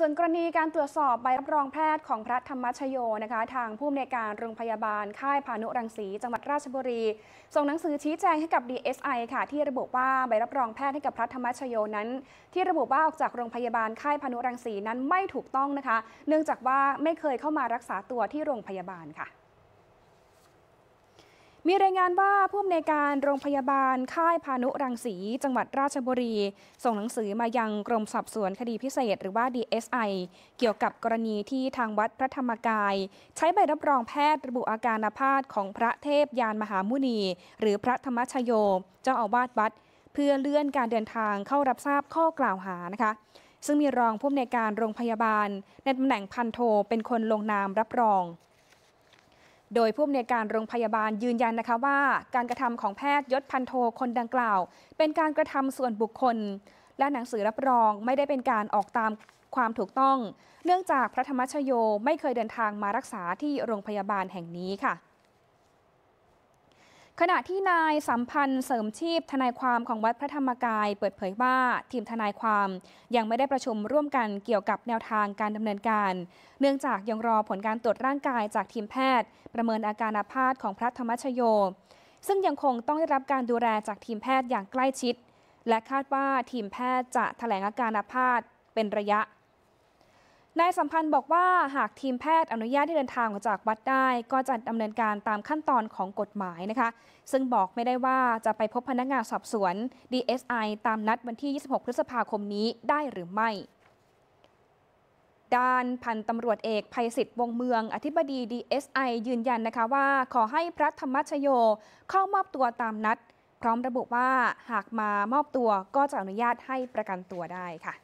ส่วนกรณีการตรวจสอบใบรับรองแพทย์ของพระธรรมชโยนะคะ ทางผู้อำนวยการโรงพยาบาลค่ายพานุรังสีจังหวัดราชบุรี ส่งหนังสือชี้แจงให้กับ DSI ค่ะ ที่ระบุว่าใบรับรองแพทย์ให้กับพระธรรมชโยนั้น ที่ระบุว่าออกจากโรงพยาบาลค่ายพานุรังสีนั้นไม่ถูกต้องนะคะ เนื่องจากว่าไม่เคยเข้ามารักษาตัวที่โรงพยาบาลค่ะมีรายงานว่า ผู้อำนวยการโรงพยาบาลค่ายพานุรังสี จังหวัดราชบุรี ส่งหนังสือมายังกรมสอบสวนคดีพิเศษ หรือว่า DSI เกี่ยวกับกรณีที่ทางวัดพระธรรมกาย ใช้ใบรับรองแพทย์ระบุอาการอาพาธของพระเทพยานมหามุนี หรือพระธรรมชโยเจ้าอาวาสวัดเพื่อเลื่อนการเดินทางเข้ารับทราบข้อกล่าวหานะคะ ซึ่งมีรองผู้อำนวยการโรงพยาบาล ในตำแหน่งพันโทเป็นคนลงนามรับรองโดยผู้อำนวยการโรงพยาบาลยืนยันนะคะว่า การกระทำของแพทย์ยศพันโทคนดังกล่าว เป็นการกระทำส่วนบุคคล และหนังสือรับรองไม่ได้เป็นการออกตามความถูกต้อง เนื่องจากพระธรรมชโยไม่เคยเดินทางมารักษาที่โรงพยาบาลแห่งนี้ค่ะขณะที่นายสัมพันธ์เสริมชีพทนายความของวัดพระธรรมกาย เปิดเผยว่าทีมทนายความยังไม่ได้ประชุมร่วมกันเกี่ยวกับแนวทางการดำเนินการเนื่องจากยังรอผลการตรวจร่างกายจากทีมแพทย์ ประเมินอาการอาภาษของพระธรรมชโย ซึ่งยังคงต้องได้รับการดูแลจากทีมแพทย์อย่างใกล้ชิด และคาดว่าทีมแพทย์จะแถลงอาการอาภาษเป็นระยะนายสัมพันธ์บอกว่าหากทีมแพทย์อนุญาตให้เดินทางออกจากวัดได้ก็จะดำเนินการตามขั้นตอนของกฎหมายนะคะ ซึ่งบอกไม่ได้ว่าจะไปพบพนักงานสอบสวน DSI ตามนัดวันที่ 26 พฤษภาคมนี้ได้หรือไม่ด้านพันตำรวจเอกภัยศิษฐ์วงเมืองอธิบดี DSI ยืนยันนะคะว่าขอให้พระธรรมชโย เข้ามอบตัวตามนัด พร้อมระบุว่าหากมามอบตัวก็จะอนุญาตให้ประกันตัวได้ค่ะ